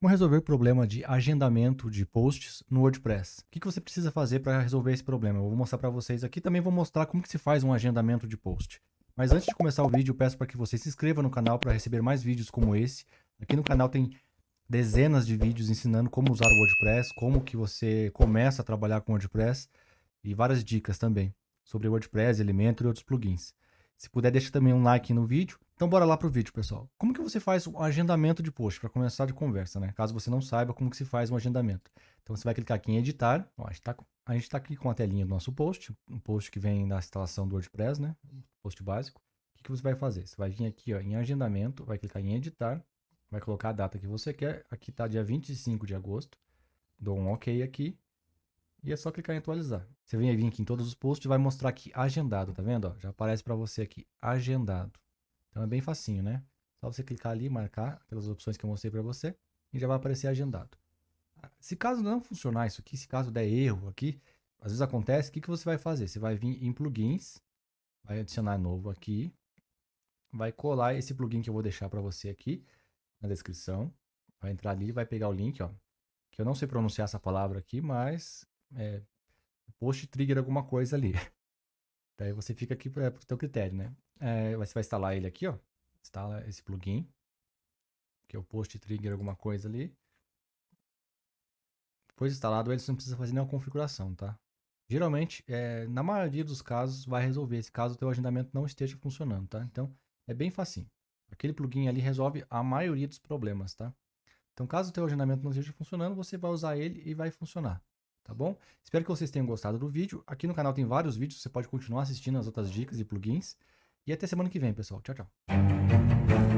Como resolver o problema de agendamento de posts no WordPress? O que você precisa fazer para resolver esse problema? Eu vou mostrar para vocês aqui. Também vou mostrar como que se faz um agendamento de post. Mas antes de começar o vídeo, peço para que você se inscreva no canal para receber mais vídeos como esse. Aqui no canal tem dezenas de vídeos ensinando como usar o WordPress, como que você começa a trabalhar com WordPress e várias dicas também sobre WordPress, Elemento e outros plugins. Se puder, deixa também um like no vídeo então bora lá pro vídeo, pessoal. Como que você faz um agendamento de post para começar de conversa, né? Caso você não saiba como que se faz um agendamento. Então você vai clicar aqui em editar. Ó, a gente está a gente tá aqui com a telinha do nosso post, um post que vem da instalação do WordPress, né? Post básico. O que, que você vai fazer? Você vai vir aqui ó, em agendamento, vai clicar em editar, vai colocar a data que você quer. Aqui tá dia 25 de agosto. Dou um OK aqui. E é só clicar em atualizar. Você vem aqui em todos os posts e vai mostrar aqui agendado, tá vendo? Ó, já aparece para você aqui agendado. Então é bem facinho, né? Só você clicar ali, marcar aquelas opções que eu mostrei para você e já vai aparecer agendado. Ah, se caso não funcionar isso aqui, se caso der erro aqui, às vezes acontece, o que, que você vai fazer? Você vai vir em plugins, vai adicionar novo aqui, vai colar esse plugin que eu vou deixar para você aqui na descrição, vai entrar ali, vai pegar o link, ó, que eu não sei pronunciar essa palavra aqui, mas é, post trigger alguma coisa ali. Daí você fica aqui é, para o teu critério, né? É, você vai instalar ele aqui, ó. Instala esse plugin, que é o post trigger alguma coisa ali. Depois instalado ele, você não precisa fazer nenhuma configuração, tá? Geralmente, é, na maioria dos casos, vai resolver esse caso o teu agendamento não esteja funcionando, tá? Então, é bem facinho. Aquele plugin ali resolve a maioria dos problemas, tá? Então, caso o teu agendamento não esteja funcionando, você vai usar ele e vai funcionar tá bom? Espero que vocês tenham gostado do vídeo. Aqui no canal tem vários vídeos, você pode continuar assistindo as outras dicas e plugins. E até semana que vem, pessoal. Tchau, tchau.